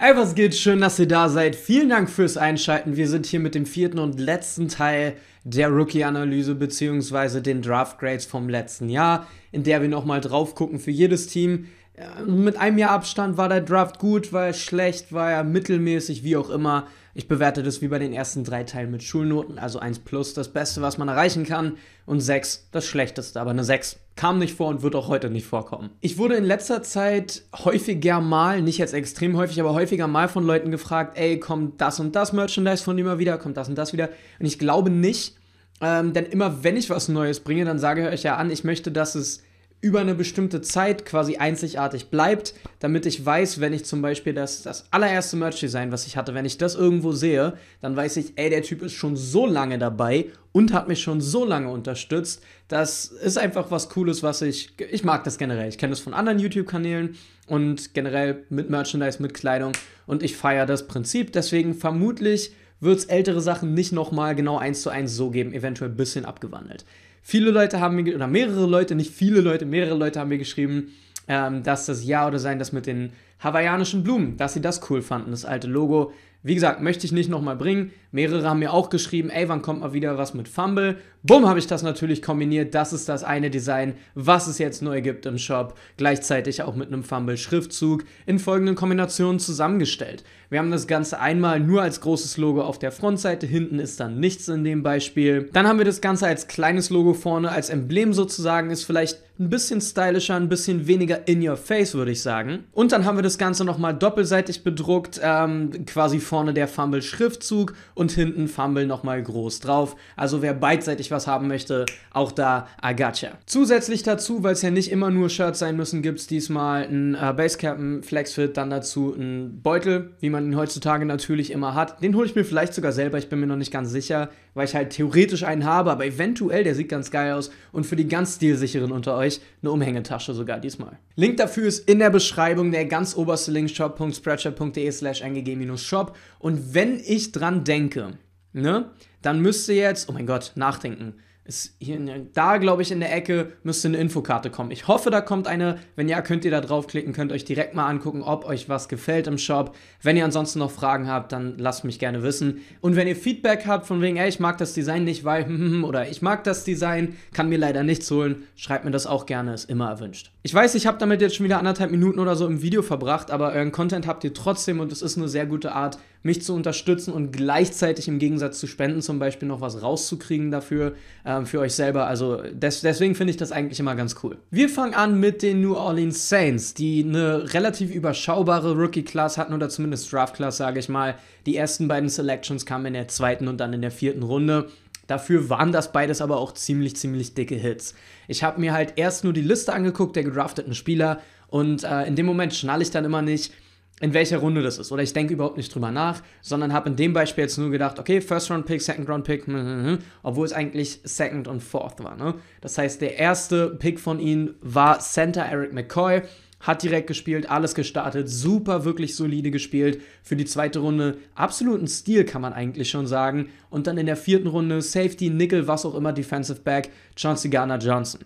Hey, was geht? Schön, dass ihr da seid. Vielen Dank fürs Einschalten. Wir sind hier mit dem vierten und letzten Teil der Rookie-Analyse bzw. den Draft-Grades vom letzten Jahr, in der wir nochmal drauf gucken für jedes Team. Äh, mit einem Jahr Abstand war der Draft gut, war er schlecht, war er mittelmäßig, wie auch immer. Ich bewerte das wie bei den ersten drei Teilen mit Schulnoten, also 1 plus das Beste, was man erreichen kann und 6 das Schlechteste, aber eine 6 kam nicht vor und wird auch heute nicht vorkommen. Ich wurde in letzter Zeit häufiger mal, nicht jetzt extrem häufig, aber häufiger mal von Leuten gefragt, ey, kommt das und das Merchandise von dir mal wieder, kommt das und das wieder und ich glaube nicht, ähm, denn immer wenn ich was Neues bringe, dann sage ich euch ja an, ich möchte, dass es über eine bestimmte Zeit quasi einzigartig bleibt, damit ich weiß, wenn ich zum Beispiel das, das allererste Merch-Design, was ich hatte, wenn ich das irgendwo sehe, dann weiß ich, ey, der Typ ist schon so lange dabei und hat mich schon so lange unterstützt. Das ist einfach was Cooles, was ich, ich mag das generell. Ich kenne das von anderen YouTube-Kanälen und generell mit Merchandise, mit Kleidung und ich feiere das Prinzip. Deswegen vermutlich wird es ältere Sachen nicht nochmal genau eins zu eins so geben, eventuell ein bisschen abgewandelt. Viele Leute haben mir, oder mehrere Leute, nicht viele Leute, mehrere Leute haben mir geschrieben, ähm, dass das Ja oder Sein, das mit den hawaiianischen Blumen, dass sie das cool fanden, das alte Logo. Wie gesagt, möchte ich nicht nochmal bringen, Mehrere haben mir auch geschrieben, ey, wann kommt mal wieder was mit Fumble? Bumm, habe ich das natürlich kombiniert. Das ist das eine Design, was es jetzt neu gibt im Shop. Gleichzeitig auch mit einem Fumble-Schriftzug in folgenden Kombinationen zusammengestellt. Wir haben das Ganze einmal nur als großes Logo auf der Frontseite, hinten ist dann nichts in dem Beispiel. Dann haben wir das Ganze als kleines Logo vorne, als Emblem sozusagen, ist vielleicht ein bisschen stylischer, ein bisschen weniger in your face, würde ich sagen. Und dann haben wir das Ganze nochmal doppelseitig bedruckt, ähm, quasi vorne der Fumble-Schriftzug und hinten Fumble nochmal groß drauf. Also wer beidseitig was haben möchte, auch da Agacha. Zusätzlich dazu, weil es ja nicht immer nur Shirts sein müssen, gibt es diesmal ein äh, Basecap, ein Flexfit, dann dazu ein Beutel, wie man ihn heutzutage natürlich immer hat. Den hole ich mir vielleicht sogar selber, ich bin mir noch nicht ganz sicher, weil ich halt theoretisch einen habe, aber eventuell, der sieht ganz geil aus und für die ganz stilsicheren unter euch eine Umhängetasche sogar diesmal. Link dafür ist in der Beschreibung, der ganz oberste Link shop.spreadshirt.de slash ngg-shop und wenn ich dran denke, denke, ne, dann müsste jetzt, oh mein Gott, nachdenken. Ist hier, da glaube ich in der Ecke müsste eine Infokarte kommen. Ich hoffe, da kommt eine. Wenn ja, könnt ihr da draufklicken, könnt euch direkt mal angucken, ob euch was gefällt im Shop. Wenn ihr ansonsten noch Fragen habt, dann lasst mich gerne wissen. Und wenn ihr Feedback habt von wegen, ey, ich mag das Design nicht, weil hm, oder ich mag das Design, kann mir leider nichts holen, schreibt mir das auch gerne, ist immer erwünscht. Ich weiß, ich habe damit jetzt schon wieder anderthalb Minuten oder so im Video verbracht, aber euren Content habt ihr trotzdem und es ist eine sehr gute Art, mich zu unterstützen und gleichzeitig im Gegensatz zu Spenden zum Beispiel noch was rauszukriegen dafür, ähm, für euch selber. Also des, deswegen finde ich das eigentlich immer ganz cool. Wir fangen an mit den New Orleans Saints, die eine relativ überschaubare Rookie-Class hatten oder zumindest Draft-Class, sage ich mal. Die ersten beiden Selections kamen in der zweiten und dann in der vierten Runde. Dafür waren das beides aber auch ziemlich, ziemlich dicke Hits. Ich habe mir halt erst nur die Liste angeguckt der gedrafteten Spieler und äh, in dem Moment schnalle ich dann immer nicht, in welcher Runde das ist. Oder ich denke überhaupt nicht drüber nach, sondern habe in dem Beispiel jetzt nur gedacht, okay, First Round Pick, Second Round Pick, mhm, mhm, obwohl es eigentlich Second und Fourth war. Ne? Das heißt, der erste Pick von ihnen war Center Eric McCoy, hat direkt gespielt, alles gestartet, super, wirklich solide gespielt. Für die zweite Runde absoluten Stil, kann man eigentlich schon sagen. Und dann in der vierten Runde Safety, Nickel, was auch immer, Defensive Back, Chauncey Garner Johnson.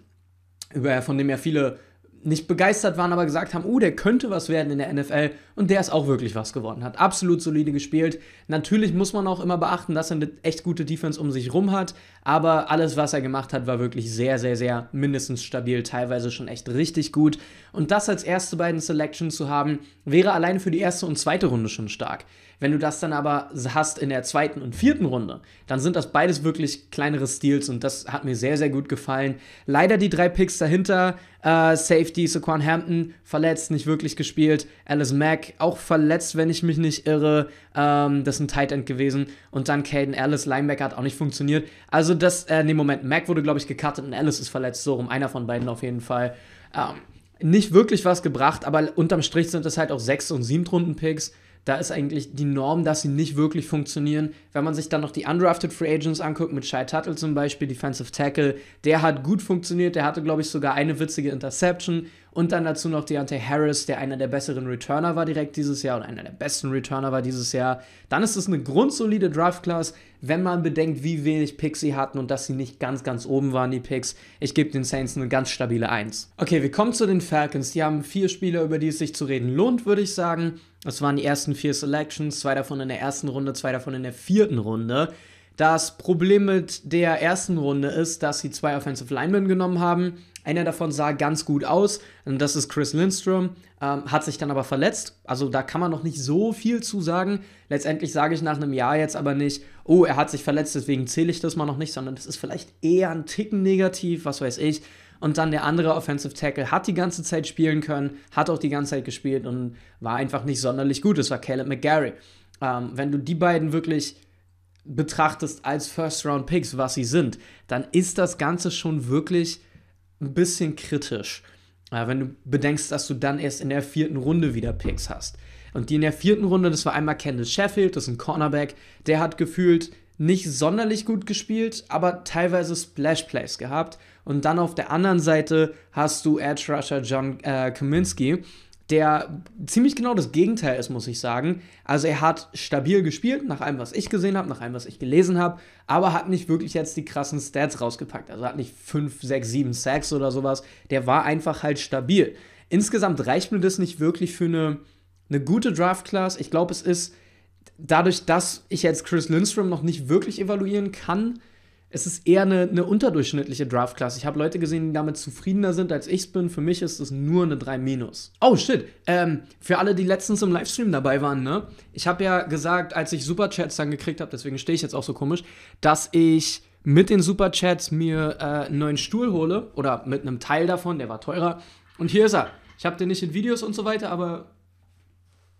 Über, von dem ja viele nicht begeistert waren, aber gesagt haben, oh, der könnte was werden in der NFL und der ist auch wirklich was geworden. Hat absolut solide gespielt. Natürlich muss man auch immer beachten, dass er eine echt gute Defense um sich rum hat, aber alles, was er gemacht hat, war wirklich sehr, sehr, sehr mindestens stabil, teilweise schon echt richtig gut. Und das als erste beiden Selections zu haben, wäre allein für die erste und zweite Runde schon stark. Wenn du das dann aber hast in der zweiten und vierten Runde, dann sind das beides wirklich kleinere Steals und das hat mir sehr, sehr gut gefallen. Leider die drei Picks dahinter, äh, Safety, Saquon Hampton, verletzt, nicht wirklich gespielt, Alice Mack Mack auch verletzt, wenn ich mich nicht irre. Ähm, das ist ein Tight End gewesen. Und dann Caden Ellis, Linebacker, hat auch nicht funktioniert. Also das, äh, nee, Moment, Mac wurde, glaube ich, gecuttet und Ellis ist verletzt. So rum, einer von beiden auf jeden Fall. Ähm, nicht wirklich was gebracht, aber unterm Strich sind das halt auch 6. und 7. Runden Picks. Da ist eigentlich die Norm, dass sie nicht wirklich funktionieren. Wenn man sich dann noch die undrafted Free Agents anguckt, mit Shai Tuttle zum Beispiel, Defensive Tackle, der hat gut funktioniert. Der hatte, glaube ich, sogar eine witzige Interception. Und dann dazu noch Deontay Harris, der einer der besseren Returner war direkt dieses Jahr und einer der besten Returner war dieses Jahr. Dann ist es eine grundsolide Draft-Class, wenn man bedenkt, wie wenig Picks sie hatten und dass sie nicht ganz, ganz oben waren, die Picks. Ich gebe den Saints eine ganz stabile 1. Okay, wir kommen zu den Falcons. Die haben vier Spieler, über die es sich zu reden lohnt, würde ich sagen. Das waren die ersten vier Selections, zwei davon in der ersten Runde, zwei davon in der vierten Runde. Das Problem mit der ersten Runde ist, dass sie zwei Offensive Linemen genommen haben. Einer davon sah ganz gut aus, und das ist Chris Lindstrom, ähm, hat sich dann aber verletzt. Also da kann man noch nicht so viel zu sagen. Letztendlich sage ich nach einem Jahr jetzt aber nicht, oh, er hat sich verletzt, deswegen zähle ich das mal noch nicht, sondern das ist vielleicht eher ein Ticken negativ, was weiß ich. Und dann der andere Offensive Tackle hat die ganze Zeit spielen können, hat auch die ganze Zeit gespielt und war einfach nicht sonderlich gut. Das war Caleb McGarry. Ähm, wenn du die beiden wirklich betrachtest als First-Round-Picks, was sie sind, dann ist das Ganze schon wirklich ein bisschen kritisch. Äh, wenn du bedenkst, dass du dann erst in der vierten Runde wieder Picks hast. Und die in der vierten Runde, das war einmal Kenneth Sheffield, das ist ein Cornerback, der hat gefühlt nicht sonderlich gut gespielt, aber teilweise Splash Plays gehabt. Und dann auf der anderen Seite hast du Edge Rusher John äh, Kaminski, der ziemlich genau das Gegenteil ist, muss ich sagen. Also er hat stabil gespielt, nach allem, was ich gesehen habe, nach allem, was ich gelesen habe, aber hat nicht wirklich jetzt die krassen Stats rausgepackt. Also hat nicht 5, 6, 7 Sacks oder sowas. Der war einfach halt stabil. Insgesamt reicht mir das nicht wirklich für eine, eine gute Draft-Class. Ich glaube, es ist dadurch, dass ich jetzt Chris Lindstrom noch nicht wirklich evaluieren kann, es ist eher eine, eine unterdurchschnittliche Draft-Klasse. Ich habe Leute gesehen, die damit zufriedener sind, als ich es bin. Für mich ist es nur eine 3 Oh shit, ähm, für alle, die letztens im Livestream dabei waren, ne? Ich habe ja gesagt, als ich Superchats dann gekriegt habe, deswegen stehe ich jetzt auch so komisch, dass ich mit den Superchats mir äh, einen neuen Stuhl hole oder mit einem Teil davon, der war teurer. Und hier ist er. Ich habe den nicht in Videos und so weiter, aber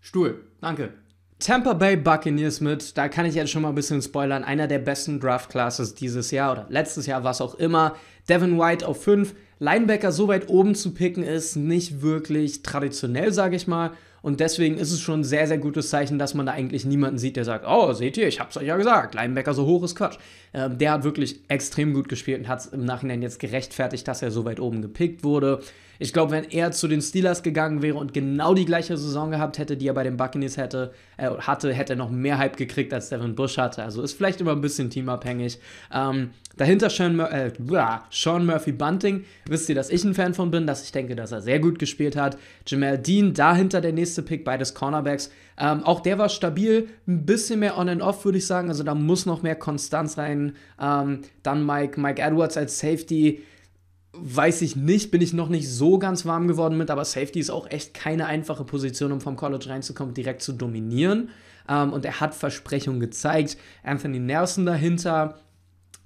Stuhl. Danke. Tampa Bay Buccaneers mit, da kann ich jetzt schon mal ein bisschen spoilern, einer der besten Draft Classes dieses Jahr oder letztes Jahr, was auch immer. Devin White auf 5. Linebacker so weit oben zu picken ist nicht wirklich traditionell, sage ich mal. Und deswegen ist es schon ein sehr, sehr gutes Zeichen, dass man da eigentlich niemanden sieht, der sagt, oh, seht ihr, ich hab's euch ja gesagt, Linebacker so hoch ist Quatsch. Ähm, der hat wirklich extrem gut gespielt und hat es im Nachhinein jetzt gerechtfertigt, dass er so weit oben gepickt wurde. Ich glaube, wenn er zu den Steelers gegangen wäre und genau die gleiche Saison gehabt hätte, die er bei den Buccaneers hätte, äh, hatte, hätte er noch mehr Hype gekriegt, als Devin Bush hatte. Also ist vielleicht immer ein bisschen teamabhängig. Ähm, dahinter Sean, Mur äh, Sean Murphy Bunting. Wisst ihr, dass ich ein Fan von bin, dass ich denke, dass er sehr gut gespielt hat. Jamel Dean, dahinter der nächste Pick, beides Cornerbacks. Ähm, auch der war stabil, ein bisschen mehr on and off, würde ich sagen. Also da muss noch mehr Konstanz rein. Ähm, dann Mike, Mike Edwards als Safety weiß ich nicht, bin ich noch nicht so ganz warm geworden mit, aber Safety ist auch echt keine einfache Position, um vom College reinzukommen, direkt zu dominieren. Ähm, und er hat Versprechungen gezeigt. Anthony Nelson dahinter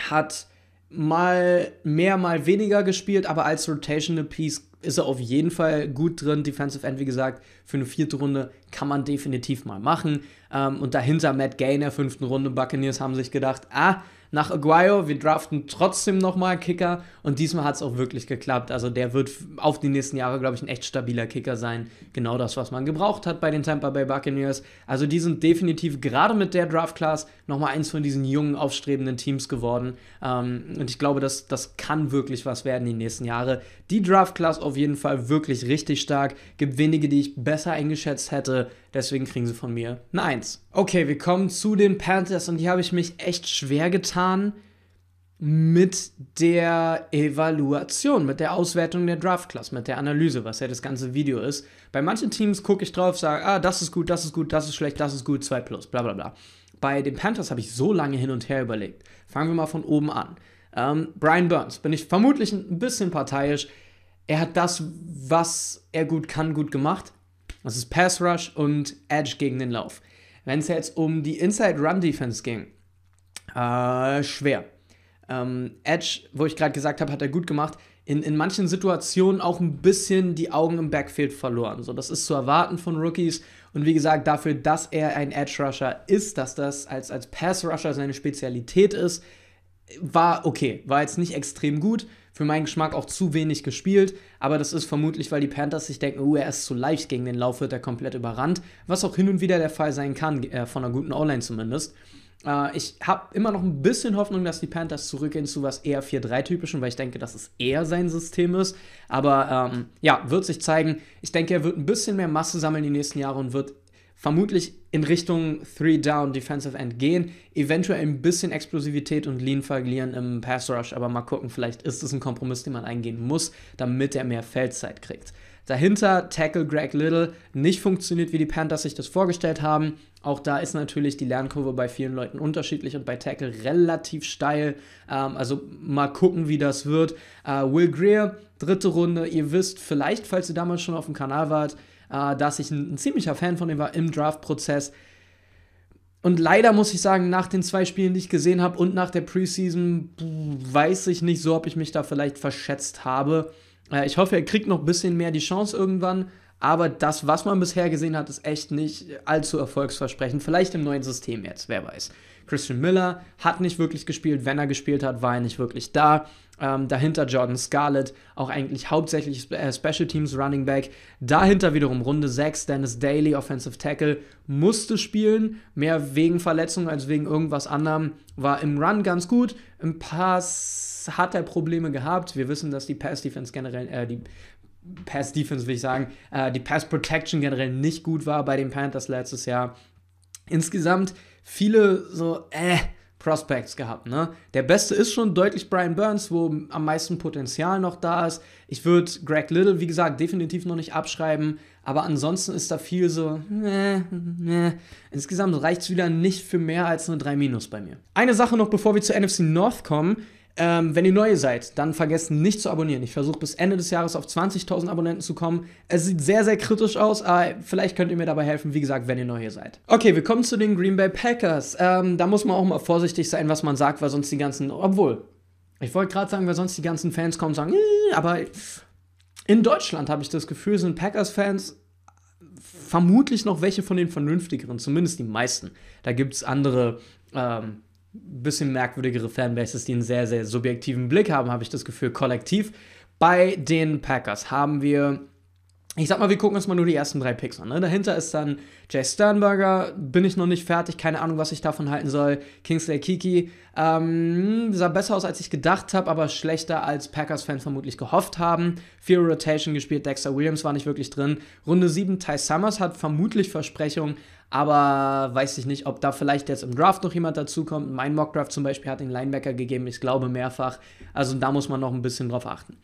hat mal mehr, mal weniger gespielt, aber als Rotational Piece ist er auf jeden Fall gut drin. Defensive End, wie gesagt, für eine vierte Runde kann man definitiv mal machen. Ähm, und dahinter Matt Gay in der fünften Runde. Buccaneers haben sich gedacht, ah, nach Aguayo. Wir draften trotzdem nochmal Kicker und diesmal hat es auch wirklich geklappt. Also der wird auf die nächsten Jahre, glaube ich, ein echt stabiler Kicker sein. Genau das, was man gebraucht hat bei den Tampa Bay Buccaneers. Also die sind definitiv gerade mit der Draft-Class nochmal eins von diesen jungen, aufstrebenden Teams geworden. Ähm, und ich glaube, das, das kann wirklich was werden die nächsten Jahre. Die Draft-Class auf jeden Fall wirklich richtig stark. Gibt wenige, die ich besser eingeschätzt hätte. Deswegen kriegen sie von mir eine 1. Okay, wir kommen zu den Panthers und hier habe ich mich echt schwer getan mit der Evaluation, mit der Auswertung der Draft Class, mit der Analyse, was ja das ganze Video ist. Bei manchen Teams gucke ich drauf, sage, ah, das ist gut, das ist gut, das ist schlecht, das ist gut, 2 plus, bla bla bla. Bei den Panthers habe ich so lange hin und her überlegt. Fangen wir mal von oben an. Ähm, Brian Burns, bin ich vermutlich ein bisschen parteiisch. Er hat das, was er gut kann, gut gemacht. Das ist Pass Rush und Edge gegen den Lauf. Wenn es jetzt um die Inside Run Defense ging, äh, schwer. Ähm, Edge, wo ich gerade gesagt habe, hat er gut gemacht. In, in manchen Situationen auch ein bisschen die Augen im Backfield verloren. So, das ist zu erwarten von Rookies. Und wie gesagt, dafür, dass er ein Edge Rusher ist, dass das als, als Pass Rusher seine Spezialität ist, war okay, war jetzt nicht extrem gut, für meinen Geschmack auch zu wenig gespielt, aber das ist vermutlich, weil die Panthers sich denken, oh, er ist zu leicht gegen den Lauf, wird er komplett überrannt, was auch hin und wieder der Fall sein kann, äh, von einer guten Online zumindest. Äh, ich habe immer noch ein bisschen Hoffnung, dass die Panthers zurückgehen zu was eher 4-3-typischen, weil ich denke, dass es eher sein System ist, aber ähm, ja, wird sich zeigen. Ich denke, er wird ein bisschen mehr Masse sammeln die nächsten Jahre und wird vermutlich in Richtung 3 Down Defensive End gehen, eventuell ein bisschen Explosivität und Lean verlieren im Pass Rush, aber mal gucken, vielleicht ist es ein Kompromiss, den man eingehen muss, damit er mehr Feldzeit kriegt. Dahinter Tackle Greg Little nicht funktioniert, wie die Panthers sich das vorgestellt haben. Auch da ist natürlich die Lernkurve bei vielen Leuten unterschiedlich und bei Tackle relativ steil. Ähm, also mal gucken, wie das wird. Äh, Will Greer, dritte Runde. Ihr wisst vielleicht, falls ihr damals schon auf dem Kanal wart, äh, dass ich ein, ein ziemlicher Fan von ihm war im Draft-Prozess. Und leider muss ich sagen, nach den zwei Spielen, die ich gesehen habe und nach der Preseason, weiß ich nicht so, ob ich mich da vielleicht verschätzt habe. Äh, ich hoffe, er kriegt noch ein bisschen mehr die Chance irgendwann. Aber das, was man bisher gesehen hat, ist echt nicht allzu erfolgsversprechend. Vielleicht im neuen System jetzt, wer weiß. Christian Miller hat nicht wirklich gespielt. Wenn er gespielt hat, war er nicht wirklich da. Ähm, dahinter Jordan Scarlett, auch eigentlich hauptsächlich äh, Special Teams Running Back. Dahinter wiederum Runde 6, Dennis Daly, Offensive Tackle, musste spielen. Mehr wegen Verletzung als wegen irgendwas anderem. War im Run ganz gut. Im Pass hat er Probleme gehabt. Wir wissen, dass die Pass Defense generell, äh, die Pass Defense will ich sagen, äh, die Pass Protection generell nicht gut war bei den Panthers letztes Jahr. Insgesamt viele so, äh, Prospects gehabt. Ne? Der beste ist schon deutlich Brian Burns, wo am meisten Potenzial noch da ist. Ich würde Greg Little, wie gesagt, definitiv noch nicht abschreiben, aber ansonsten ist da viel so, ne, ne. Insgesamt reicht es wieder nicht für mehr als eine 3- bei mir. Eine Sache noch, bevor wir zu NFC North kommen. Ähm, wenn ihr neu seid, dann vergesst nicht zu abonnieren. Ich versuche bis Ende des Jahres auf 20.000 Abonnenten zu kommen. Es sieht sehr, sehr kritisch aus, aber vielleicht könnt ihr mir dabei helfen, wie gesagt, wenn ihr neu hier seid. Okay, wir kommen zu den Green Bay Packers. Ähm, da muss man auch mal vorsichtig sein, was man sagt, weil sonst die ganzen, obwohl, ich wollte gerade sagen, weil sonst die ganzen Fans kommen und sagen, äh, aber in Deutschland habe ich das Gefühl, sind Packers-Fans vermutlich noch welche von den vernünftigeren, zumindest die meisten. Da gibt es andere. Ähm, bisschen merkwürdigere Fanbases, die einen sehr, sehr subjektiven Blick haben, habe ich das Gefühl, kollektiv. Bei den Packers haben wir, ich sag mal, wir gucken uns mal nur die ersten drei Picks an. Ne? Dahinter ist dann Jay Sternberger, bin ich noch nicht fertig, keine Ahnung, was ich davon halten soll. Kingsley Kiki ähm, sah besser aus, als ich gedacht habe, aber schlechter, als Packers-Fans vermutlich gehofft haben. Vier Rotation gespielt, Dexter Williams war nicht wirklich drin. Runde 7, Ty Summers hat vermutlich Versprechungen, aber weiß ich nicht, ob da vielleicht jetzt im Draft noch jemand dazukommt. Mein Mockdraft zum Beispiel hat den Linebacker gegeben, ich glaube mehrfach. Also da muss man noch ein bisschen drauf achten.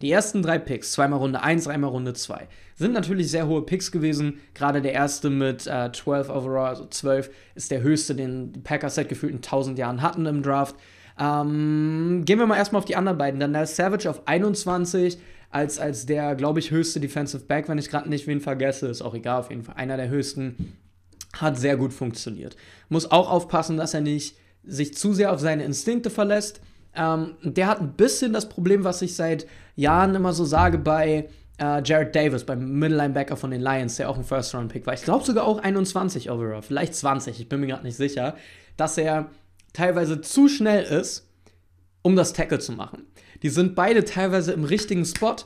Die ersten drei Picks, zweimal Runde 1, dreimal Runde 2, sind natürlich sehr hohe Picks gewesen. Gerade der erste mit äh, 12 overall, also 12, ist der höchste, den die Packers seit gefühlten 1000 Jahren hatten im Draft. Ähm, gehen wir mal erstmal auf die anderen beiden. Dann der Savage auf 21 als, als der, glaube ich, höchste Defensive Back, wenn ich gerade nicht wen vergesse. Ist auch egal, auf jeden Fall einer der höchsten. Hat sehr gut funktioniert. Muss auch aufpassen, dass er nicht sich zu sehr auf seine Instinkte verlässt. Ähm, der hat ein bisschen das Problem, was ich seit Jahren immer so sage bei äh, Jared Davis, beim Middle-Linebacker von den Lions, der auch ein First-Round-Pick war. Ich glaube sogar auch 21 overall, vielleicht 20, ich bin mir gerade nicht sicher, dass er teilweise zu schnell ist, um das Tackle zu machen. Die sind beide teilweise im richtigen Spot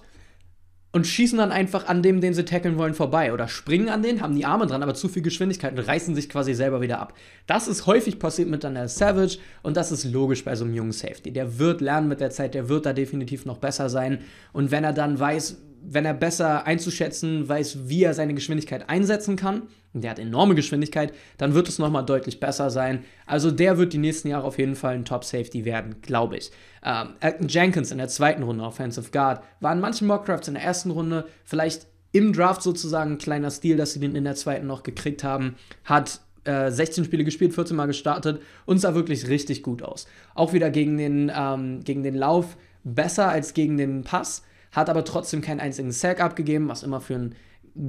und schießen dann einfach an dem, den sie tackeln wollen, vorbei oder springen an den, haben die Arme dran, aber zu viel Geschwindigkeit und reißen sich quasi selber wieder ab. Das ist häufig passiert mit Daniel Savage und das ist logisch bei so einem jungen Safety. Der wird lernen mit der Zeit, der wird da definitiv noch besser sein und wenn er dann weiß, wenn er besser einzuschätzen weiß, wie er seine Geschwindigkeit einsetzen kann, und der hat enorme Geschwindigkeit, dann wird es nochmal deutlich besser sein. Also der wird die nächsten Jahre auf jeden Fall ein Top-Safety werden, glaube ich. Ähm, Elton Jenkins in der zweiten Runde, Offensive Guard, war in manchen Mockcrafts in der ersten Runde vielleicht im Draft sozusagen ein kleiner Stil, dass sie den in der zweiten noch gekriegt haben, hat 16 äh, Spiele gespielt, 14 Mal gestartet und sah wirklich richtig gut aus. Auch wieder gegen den, ähm, gegen den Lauf besser als gegen den Pass hat aber trotzdem keinen einzigen Sack abgegeben, was immer für einen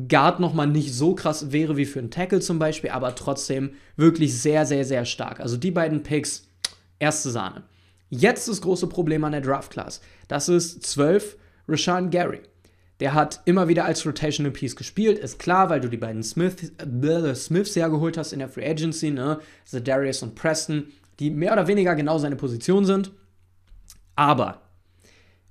Guard nochmal nicht so krass wäre wie für einen Tackle zum Beispiel, aber trotzdem wirklich sehr, sehr, sehr stark. Also die beiden Picks, erste Sahne. Jetzt das große Problem an der Draft Class. Das ist 12 Rashan Gary. Der hat immer wieder als Rotational Piece gespielt, ist klar, weil du die beiden Smith, äh, äh Smiths ja geholt hast in der Free Agency, ne? Also Darius und Preston, die mehr oder weniger genau seine Position sind. Aber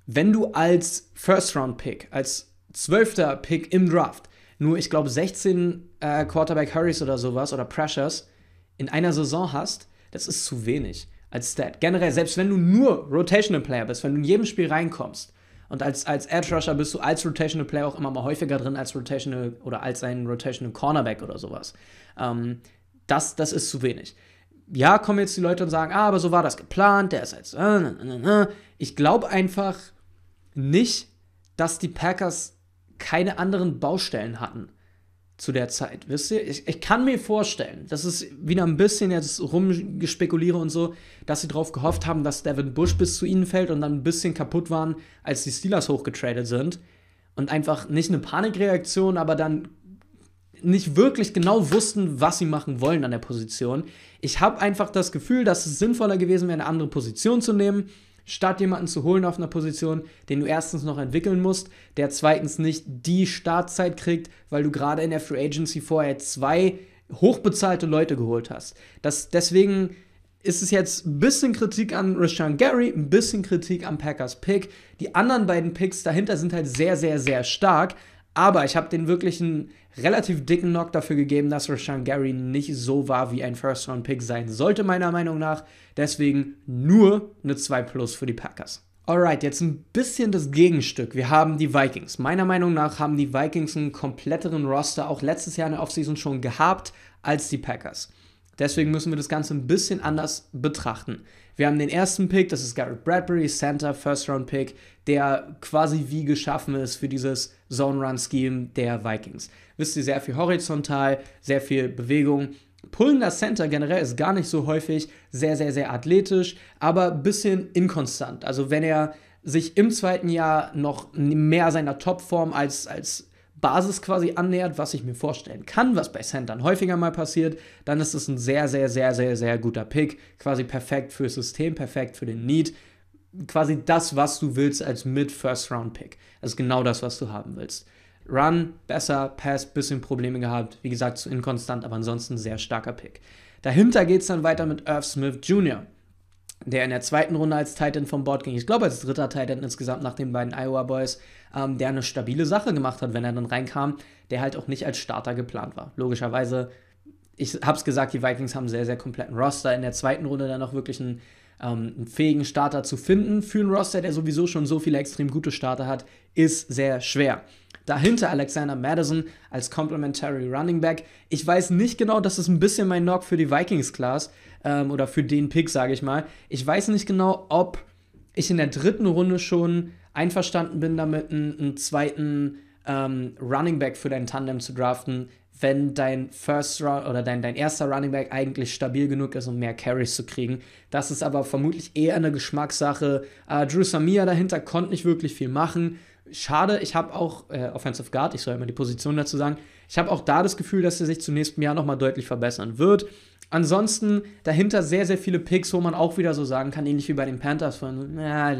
wenn du als First-Round-Pick, als zwölfter Pick im Draft, nur ich glaube 16 äh, Quarterback-Hurries oder sowas oder Pressures in einer Saison hast, das ist zu wenig als Stat. Generell, selbst wenn du nur Rotational Player bist, wenn du in jedem Spiel reinkommst und als, als Edge Rusher bist du als Rotational Player auch immer mal häufiger drin als Rotational oder als ein Rotational Cornerback oder sowas. Ähm, das, das ist zu wenig. Ja, kommen jetzt die Leute und sagen, ah, aber so war das geplant, der ist als. Äh, äh, ich glaube einfach, nicht, dass die Packers keine anderen Baustellen hatten zu der Zeit, wisst ihr? Ich, ich kann mir vorstellen, das ist wieder ein bisschen jetzt rumgespekuliere und so, dass sie darauf gehofft haben, dass Devin Bush bis zu ihnen fällt und dann ein bisschen kaputt waren, als die Steelers hochgetradet sind und einfach nicht eine Panikreaktion, aber dann nicht wirklich genau wussten, was sie machen wollen an der Position. Ich habe einfach das Gefühl, dass es sinnvoller gewesen wäre, eine andere Position zu nehmen statt jemanden zu holen auf einer Position, den du erstens noch entwickeln musst, der zweitens nicht die Startzeit kriegt, weil du gerade in der Free Agency vorher zwei hochbezahlte Leute geholt hast. Das, deswegen ist es jetzt ein bisschen Kritik an Rashan Gary, ein bisschen Kritik am Packers Pick. Die anderen beiden Picks dahinter sind halt sehr, sehr, sehr stark. Aber ich habe den wirklich einen relativ dicken Knock dafür gegeben, dass Rashan Gary nicht so war, wie ein First-Round-Pick sein sollte, meiner Meinung nach. Deswegen nur eine 2 Plus für die Packers. Alright, jetzt ein bisschen das Gegenstück. Wir haben die Vikings. Meiner Meinung nach haben die Vikings einen kompletteren Roster auch letztes Jahr in der Offseason schon gehabt als die Packers. Deswegen müssen wir das Ganze ein bisschen anders betrachten. Wir haben den ersten Pick, das ist Garrett Bradbury, Center, First-Round-Pick, der quasi wie geschaffen ist für dieses Zone-Run-Scheme der Vikings. Wisst ihr, sehr viel horizontal, sehr viel Bewegung. Pullender Center generell ist gar nicht so häufig, sehr, sehr, sehr athletisch, aber ein bisschen inkonstant. Also wenn er sich im zweiten Jahr noch mehr seiner Topform als, als Basis quasi annähert, was ich mir vorstellen kann, was bei Sand häufiger mal passiert, dann ist es ein sehr, sehr, sehr, sehr, sehr guter Pick. Quasi perfekt fürs System, perfekt für den Need. Quasi das, was du willst als Mid-First-Round-Pick. Das ist genau das, was du haben willst. Run, besser, Pass, bisschen Probleme gehabt. Wie gesagt, zu inkonstant, aber ansonsten sehr starker Pick. Dahinter geht es dann weiter mit Irv Smith Jr., der in der zweiten Runde als Titan vom Board ging. Ich glaube, als dritter Titan insgesamt nach den beiden Iowa Boys ähm, der eine stabile Sache gemacht hat, wenn er dann reinkam, der halt auch nicht als Starter geplant war. Logischerweise, ich habe es gesagt, die Vikings haben einen sehr, sehr kompletten Roster. In der zweiten Runde dann noch wirklich einen, ähm, einen fähigen Starter zu finden für einen Roster, der sowieso schon so viele extrem gute Starter hat, ist sehr schwer. Dahinter Alexander Madison als Complementary Running Back. Ich weiß nicht genau, das ist ein bisschen mein Knock für die Vikings-Class ähm, oder für den Pick, sage ich mal. Ich weiß nicht genau, ob ich in der dritten Runde schon einverstanden bin damit, einen, einen zweiten ähm, Running Back für dein Tandem zu draften, wenn dein First Round oder dein, dein erster Running Back eigentlich stabil genug ist, um mehr Carries zu kriegen. Das ist aber vermutlich eher eine Geschmackssache. Äh, Drew Samia dahinter konnte nicht wirklich viel machen. Schade, ich habe auch, äh, Offensive Guard, ich soll immer die Position dazu sagen, ich habe auch da das Gefühl, dass er sich zunächst im Jahr nochmal deutlich verbessern wird. Ansonsten dahinter sehr, sehr viele Picks, wo man auch wieder so sagen kann, ähnlich wie bei den Panthers vorhin, ja,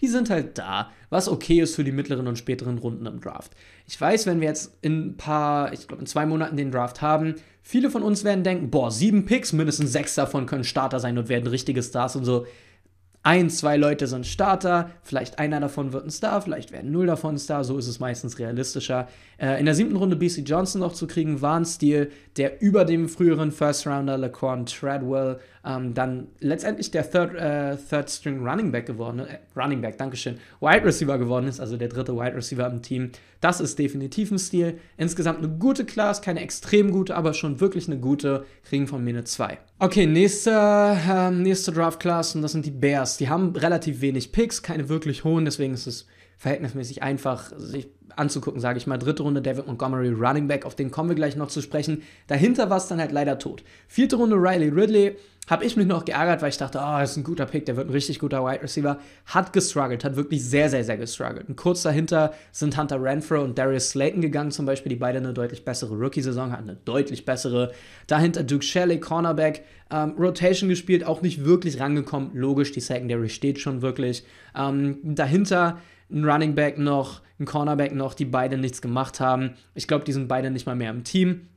die sind halt da, was okay ist für die mittleren und späteren Runden im Draft. Ich weiß, wenn wir jetzt in ein paar, ich glaube in zwei Monaten den Draft haben, viele von uns werden denken, boah, sieben Picks, mindestens sechs davon können Starter sein und werden richtige Stars und so ein, zwei Leute sind Starter, vielleicht einer davon wird ein Star, vielleicht werden null davon ein Star, so ist es meistens realistischer. Äh, in der siebten Runde BC Johnson noch zu kriegen, war ein Stil, der über dem früheren First Rounder Laquan Treadwell ähm, dann letztendlich der Third, äh, Third String Running Back geworden, äh, Running Back, Dankeschön, Wide Receiver geworden ist, also der dritte Wide Receiver im Team. Das ist definitiv ein Stil. Insgesamt eine gute Class, keine extrem gute, aber schon wirklich eine gute, kriegen von mir eine 2. Okay, nächste, äh, nächste Draft Class und das sind die Bears. Die haben relativ wenig Picks, keine wirklich hohen, deswegen ist es verhältnismäßig einfach sich anzugucken, sage ich mal. Dritte Runde David Montgomery, Running Back, auf den kommen wir gleich noch zu sprechen. Dahinter war es dann halt leider tot. Vierte Runde Riley Ridley, habe ich mich noch geärgert, weil ich dachte, oh, das ist ein guter Pick, der wird ein richtig guter Wide Receiver. Hat gestruggelt, hat wirklich sehr, sehr, sehr gestruggelt. Und kurz dahinter sind Hunter Renfro und Darius Slayton gegangen, zum Beispiel, die beide eine deutlich bessere Rookie-Saison hatten, eine deutlich bessere. Dahinter Duke Shelley, Cornerback, ähm, Rotation gespielt, auch nicht wirklich rangekommen. Logisch, die Secondary steht schon wirklich. Ähm, dahinter ein Running Back noch, ein Cornerback noch, die beide nichts gemacht haben. Ich glaube, die sind beide nicht mal mehr im Team.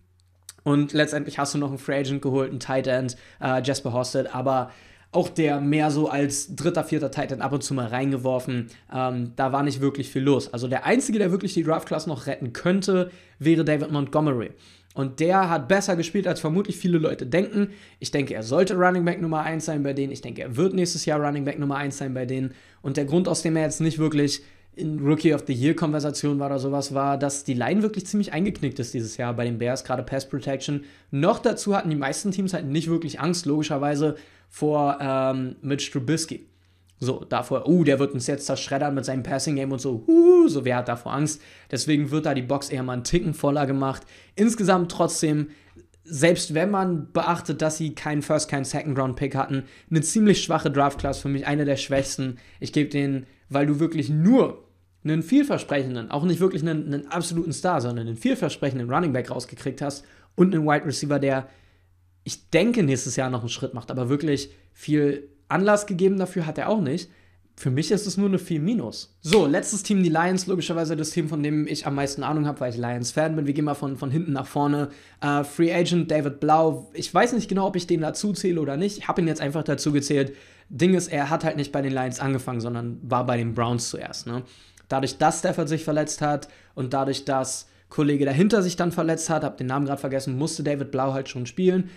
Und letztendlich hast du noch einen Free Agent geholt, einen Tight End, äh, Jasper Hostet, aber auch der mehr so als dritter, vierter Titan ab und zu mal reingeworfen. Ähm, da war nicht wirklich viel los. Also der einzige, der wirklich die Draftklasse noch retten könnte, wäre David Montgomery. Und der hat besser gespielt, als vermutlich viele Leute denken. Ich denke, er sollte Running Back Nummer 1 sein bei denen. Ich denke, er wird nächstes Jahr Running Back Nummer 1 sein bei denen. Und der Grund, aus dem er jetzt nicht wirklich in Rookie of the Year Konversation war oder sowas, war, dass die Line wirklich ziemlich eingeknickt ist dieses Jahr bei den Bears, gerade Pass Protection. Noch dazu hatten die meisten Teams halt nicht wirklich Angst, logischerweise, vor ähm, Mitch Trubisky. So, davor, uh, der wird uns jetzt zerschreddern mit seinem Passing-Game und so, uh, so, wer hat davor Angst? Deswegen wird da die Box eher mal einen Ticken voller gemacht. Insgesamt trotzdem, selbst wenn man beachtet, dass sie keinen First, keinen Second-Round-Pick hatten, eine ziemlich schwache Draft-Class für mich, eine der schwächsten. Ich gebe denen, weil du wirklich nur einen vielversprechenden, auch nicht wirklich einen, einen absoluten Star, sondern einen vielversprechenden Running Back rausgekriegt hast und einen Wide Receiver, der ich denke nächstes Jahr noch einen Schritt macht, aber wirklich viel Anlass gegeben dafür hat er auch nicht. Für mich ist es nur eine 4 minus. So, letztes Team, die Lions, logischerweise das Team, von dem ich am meisten Ahnung habe, weil ich Lions-Fan bin. Wir gehen mal von, von hinten nach vorne. Äh, Free Agent David Blau, ich weiß nicht genau, ob ich den dazu zähle oder nicht. Ich habe ihn jetzt einfach dazu gezählt. Ding ist, er hat halt nicht bei den Lions angefangen, sondern war bei den Browns zuerst. Ne? Dadurch, dass Stafford sich verletzt hat und dadurch, dass Kollege dahinter sich dann verletzt hat, habe den Namen gerade vergessen, musste David Blau halt schon spielen.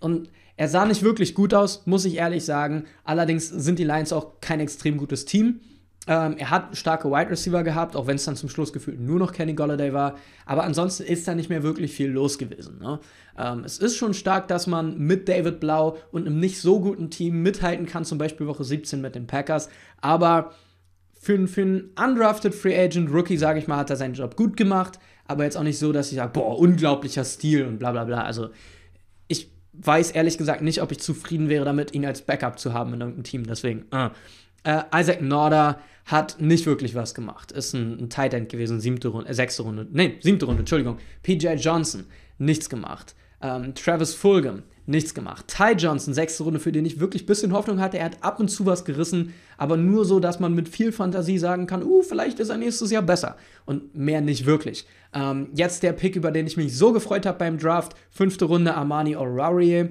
Und er sah nicht wirklich gut aus, muss ich ehrlich sagen. Allerdings sind die Lions auch kein extrem gutes Team. Ähm, er hat starke Wide Receiver gehabt, auch wenn es dann zum Schluss gefühlt nur noch Kenny Golladay war. Aber ansonsten ist da nicht mehr wirklich viel los gewesen. Ne? Ähm, es ist schon stark, dass man mit David Blau und einem nicht so guten Team mithalten kann, zum Beispiel Woche 17 mit den Packers. Aber für, für einen undrafted Free Agent Rookie, sage ich mal, hat er seinen Job gut gemacht. Aber jetzt auch nicht so, dass ich sage, boah, unglaublicher Stil und bla bla bla. Also weiß ehrlich gesagt nicht, ob ich zufrieden wäre damit, ihn als Backup zu haben in irgendeinem Team. Deswegen, äh. Äh, Isaac Norder hat nicht wirklich was gemacht. Ist ein, ein Tight End gewesen, siebte Runde, äh, sechste Runde, nee, siebte Runde, Entschuldigung. PJ Johnson, nichts gemacht. Ähm, Travis Fulgham, nichts gemacht. Ty Johnson, sechste Runde, für den ich wirklich ein bisschen Hoffnung hatte. Er hat ab und zu was gerissen, aber nur so, dass man mit viel Fantasie sagen kann, uh, vielleicht ist er nächstes Jahr besser. Und mehr nicht wirklich. Ähm, jetzt der Pick, über den ich mich so gefreut habe beim Draft. Fünfte Runde, Armani Orarie.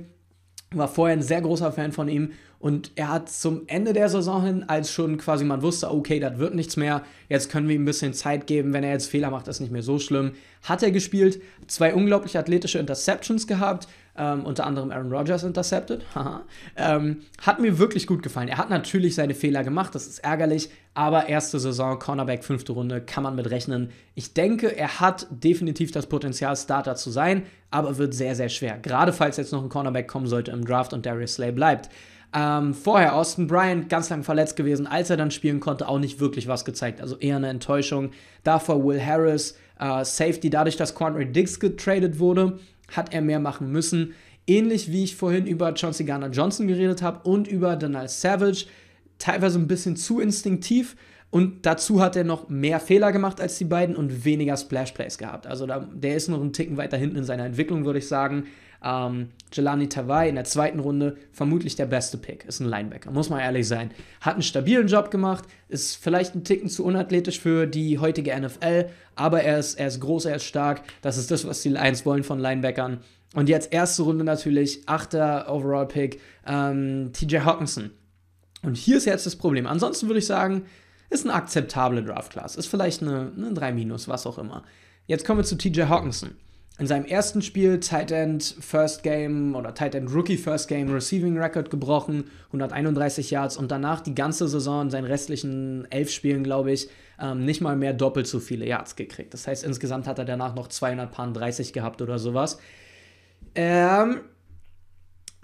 War vorher ein sehr großer Fan von ihm und er hat zum Ende der Saison hin, als schon quasi man wusste, okay, das wird nichts mehr, jetzt können wir ihm ein bisschen Zeit geben, wenn er jetzt Fehler macht, ist nicht mehr so schlimm, hat er gespielt, zwei unglaublich athletische Interceptions gehabt, ähm, unter anderem Aaron Rodgers intercepted, ähm, hat mir wirklich gut gefallen. Er hat natürlich seine Fehler gemacht, das ist ärgerlich, aber erste Saison, Cornerback, fünfte Runde, kann man mit rechnen. Ich denke, er hat definitiv das Potenzial, Starter zu sein, aber wird sehr, sehr schwer. Gerade falls jetzt noch ein Cornerback kommen sollte im Draft und Darius Slay bleibt. Ähm, vorher Austin Bryant ganz lang verletzt gewesen, als er dann spielen konnte, auch nicht wirklich was gezeigt. Also eher eine Enttäuschung. Davor Will Harris, äh, Safety, dadurch, dass Conrad Diggs getradet wurde, hat er mehr machen müssen. Ähnlich wie ich vorhin über Chauncey Garner Johnson geredet habe und über Donald Savage. Teilweise ein bisschen zu instinktiv, und dazu hat er noch mehr Fehler gemacht als die beiden und weniger Splash-Plays gehabt. Also da, der ist noch einen Ticken weiter hinten in seiner Entwicklung, würde ich sagen. Ähm, Jelani Tawai in der zweiten Runde vermutlich der beste Pick, ist ein Linebacker, muss man ehrlich sein. Hat einen stabilen Job gemacht, ist vielleicht ein Ticken zu unathletisch für die heutige NFL, aber er ist, er ist groß, er ist stark. Das ist das, was die Lions wollen von Linebackern. Und jetzt erste Runde natürlich, achter Overall-Pick, ähm, TJ Hawkinson. Und hier ist jetzt das Problem. Ansonsten würde ich sagen, ist eine akzeptable Draft-Class. Ist vielleicht eine, eine 3 minus, was auch immer. Jetzt kommen wir zu TJ Hawkinson. In seinem ersten Spiel Tight End First Game oder Tight End Rookie First Game Receiving Record gebrochen, 131 Yards und danach die ganze Saison, in seinen restlichen elf Spielen, glaube ich, ähm, nicht mal mehr doppelt so viele Yards gekriegt. Das heißt, insgesamt hat er danach noch 230 gehabt oder sowas. Ähm,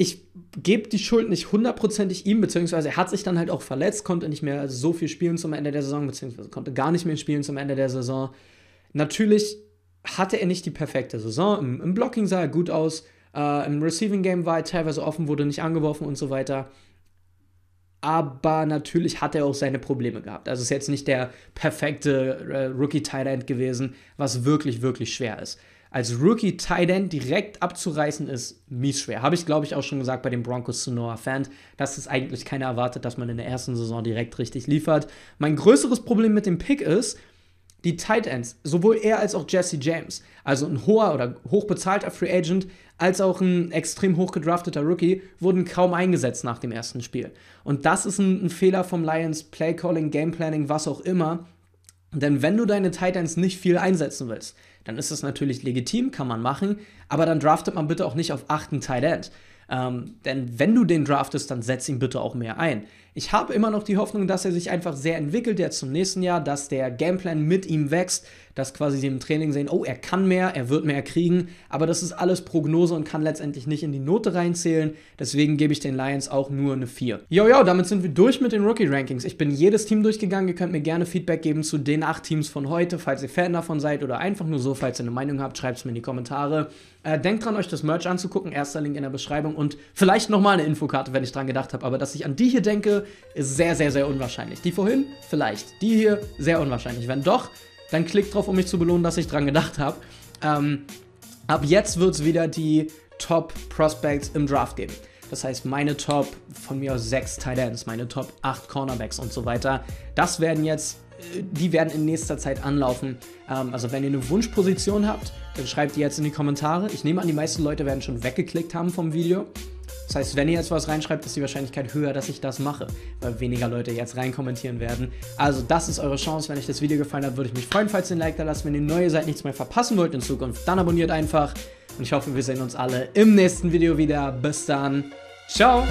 ich gebe die Schuld nicht hundertprozentig ihm, beziehungsweise er hat sich dann halt auch verletzt, konnte nicht mehr so viel spielen zum Ende der Saison, beziehungsweise konnte gar nicht mehr spielen zum Ende der Saison. Natürlich hatte er nicht die perfekte Saison. Im, im Blocking sah er gut aus, äh, im Receiving Game war er teilweise offen, wurde nicht angeworfen und so weiter. Aber natürlich hat er auch seine Probleme gehabt. Also ist jetzt nicht der perfekte äh, Rookie-Tight End gewesen, was wirklich, wirklich schwer ist als Rookie Tight End direkt abzureißen, ist mies schwer. Habe ich, glaube ich, auch schon gesagt bei den Broncos zu Noah Fant, dass es eigentlich keiner erwartet, dass man in der ersten Saison direkt richtig liefert. Mein größeres Problem mit dem Pick ist, die Tight Ends, sowohl er als auch Jesse James, also ein hoher oder hochbezahlter Free Agent, als auch ein extrem hochgedrafteter Rookie, wurden kaum eingesetzt nach dem ersten Spiel. Und das ist ein, ein Fehler vom Lions Play Calling, Game Planning, was auch immer. Denn wenn du deine Tight Ends nicht viel einsetzen willst, dann ist das natürlich legitim, kann man machen. Aber dann draftet man bitte auch nicht auf achten einen Tight End. Ähm, denn wenn du den draftest, dann setz ihn bitte auch mehr ein. Ich habe immer noch die Hoffnung, dass er sich einfach sehr entwickelt, der zum nächsten Jahr, dass der Gameplan mit ihm wächst, dass quasi sie im Training sehen, oh, er kann mehr, er wird mehr kriegen, aber das ist alles Prognose und kann letztendlich nicht in die Note reinzählen. Deswegen gebe ich den Lions auch nur eine 4. Jojo, damit sind wir durch mit den Rookie-Rankings. Ich bin jedes Team durchgegangen. Ihr könnt mir gerne Feedback geben zu den 8 Teams von heute, falls ihr Fan davon seid oder einfach nur so, falls ihr eine Meinung habt, schreibt es mir in die Kommentare. Äh, denkt dran, euch das Merch anzugucken. Erster Link in der Beschreibung und vielleicht nochmal eine Infokarte, wenn ich dran gedacht habe. Aber dass ich an die hier denke, ist sehr, sehr, sehr unwahrscheinlich. Die vorhin? Vielleicht. Die hier? Sehr unwahrscheinlich. Wenn doch, dann klickt drauf, um mich zu belohnen, dass ich dran gedacht habe. Ähm, ab jetzt wird es wieder die Top Prospects im Draft geben. Das heißt, meine Top von mir aus sechs Tight Ends, meine Top acht Cornerbacks und so weiter. Das werden jetzt die werden in nächster Zeit anlaufen. Ähm, also wenn ihr eine Wunschposition habt, dann schreibt die jetzt in die Kommentare. Ich nehme an, die meisten Leute werden schon weggeklickt haben vom Video. Das heißt, wenn ihr jetzt was reinschreibt, ist die Wahrscheinlichkeit höher, dass ich das mache, weil weniger Leute jetzt reinkommentieren werden. Also das ist eure Chance. Wenn euch das Video gefallen hat, würde ich mich freuen, falls ihr ein Like da lasst. Wenn ihr neue seid, nichts mehr verpassen wollt in Zukunft, dann abonniert einfach. Und ich hoffe, wir sehen uns alle im nächsten Video wieder. Bis dann. Ciao.